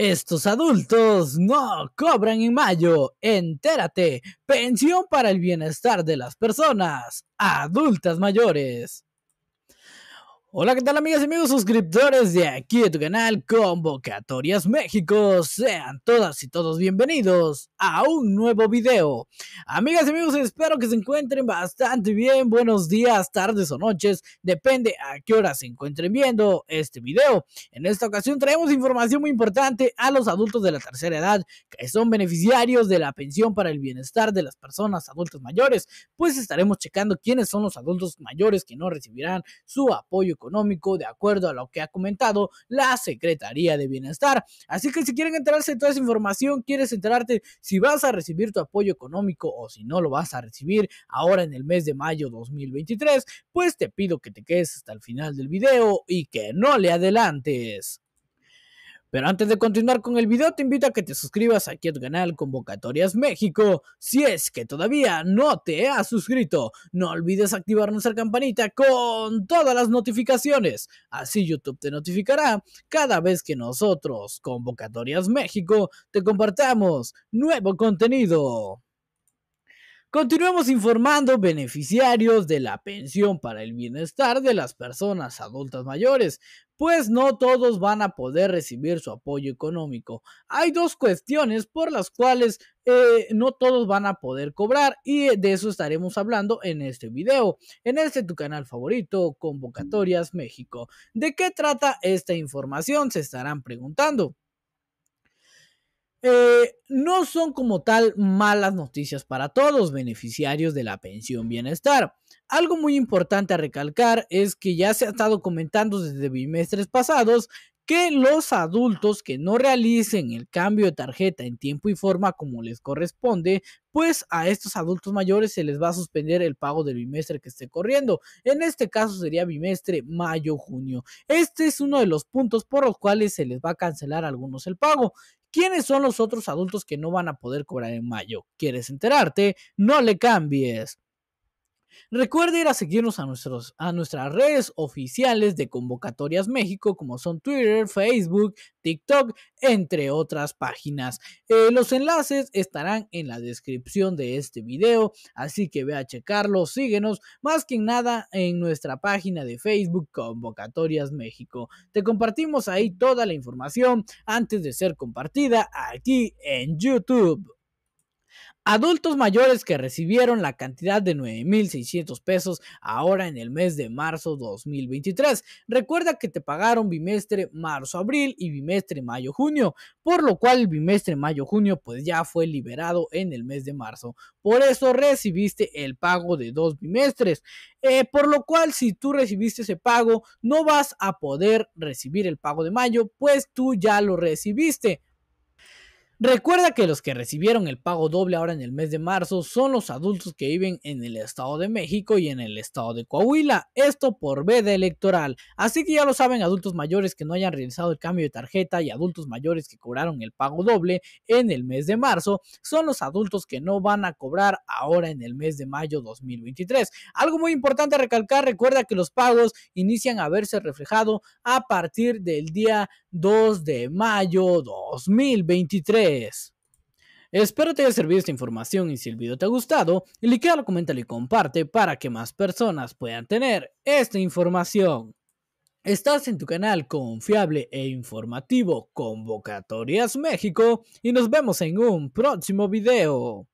Estos adultos no cobran en mayo. Entérate. Pensión para el bienestar de las personas adultas mayores. Hola, ¿qué tal amigas y amigos suscriptores de aquí de tu canal Convocatorias México? Sean todas y todos bienvenidos a un nuevo video. Amigas y amigos, espero que se encuentren bastante bien. Buenos días, tardes o noches, depende a qué hora se encuentren viendo este video. En esta ocasión traemos información muy importante a los adultos de la tercera edad que son beneficiarios de la pensión para el bienestar de las personas adultas mayores, pues estaremos checando quiénes son los adultos mayores que no recibirán su apoyo económico, de acuerdo a lo que ha comentado la Secretaría de Bienestar. Así que si quieren enterarse de toda esa información, quieres enterarte si vas a recibir tu apoyo económico o si no lo vas a recibir ahora en el mes de mayo 2023, pues te pido que te quedes hasta el final del video y que no le adelantes. Pero antes de continuar con el video, te invito a que te suscribas aquí a tu canal Convocatorias México, si es que todavía no te has suscrito. No olvides activar nuestra campanita con todas las notificaciones, así YouTube te notificará cada vez que nosotros, Convocatorias México, te compartamos nuevo contenido. Continuemos informando beneficiarios de la pensión para el bienestar de las personas adultas mayores, pues no todos van a poder recibir su apoyo económico. Hay dos cuestiones por las cuales eh, no todos van a poder cobrar y de eso estaremos hablando en este video, en este tu canal favorito, Convocatorias México. ¿De qué trata esta información? Se estarán preguntando. Eh, no son como tal malas noticias para todos los beneficiarios de la pensión bienestar. Algo muy importante a recalcar es que ya se ha estado comentando desde bimestres pasados que los adultos que no realicen el cambio de tarjeta en tiempo y forma como les corresponde, pues a estos adultos mayores se les va a suspender el pago del bimestre que esté corriendo. En este caso sería bimestre mayo-junio. Este es uno de los puntos por los cuales se les va a cancelar a algunos el pago. ¿Quiénes son los otros adultos que no van a poder cobrar en mayo? ¿Quieres enterarte? No le cambies. Recuerde ir a seguirnos a, nuestros, a nuestras redes oficiales de Convocatorias México, como son Twitter, Facebook, TikTok, entre otras páginas. Eh, los enlaces estarán en la descripción de este video, así que ve a checarlos, síguenos, más que nada en nuestra página de Facebook Convocatorias México. Te compartimos ahí toda la información antes de ser compartida aquí en YouTube. Adultos mayores que recibieron la cantidad de 9.600 pesos ahora en el mes de marzo 2023. Recuerda que te pagaron bimestre marzo-abril y bimestre mayo-junio, por lo cual el bimestre mayo-junio pues ya fue liberado en el mes de marzo. Por eso recibiste el pago de dos bimestres. Eh, por lo cual si tú recibiste ese pago no vas a poder recibir el pago de mayo, pues tú ya lo recibiste. Recuerda que los que recibieron el pago doble ahora en el mes de marzo son los adultos que viven en el Estado de México y en el Estado de Coahuila, esto por veda electoral. Así que ya lo saben, adultos mayores que no hayan realizado el cambio de tarjeta y adultos mayores que cobraron el pago doble en el mes de marzo son los adultos que no van a cobrar ahora en el mes de mayo 2023. Algo muy importante a recalcar, recuerda que los pagos inician a verse reflejado a partir del día 2 de mayo 2023. Espero te haya servido esta información y si el video te ha gustado, likealo, coméntalo y comparte para que más personas puedan tener esta información. Estás en tu canal confiable e informativo Convocatorias México y nos vemos en un próximo video.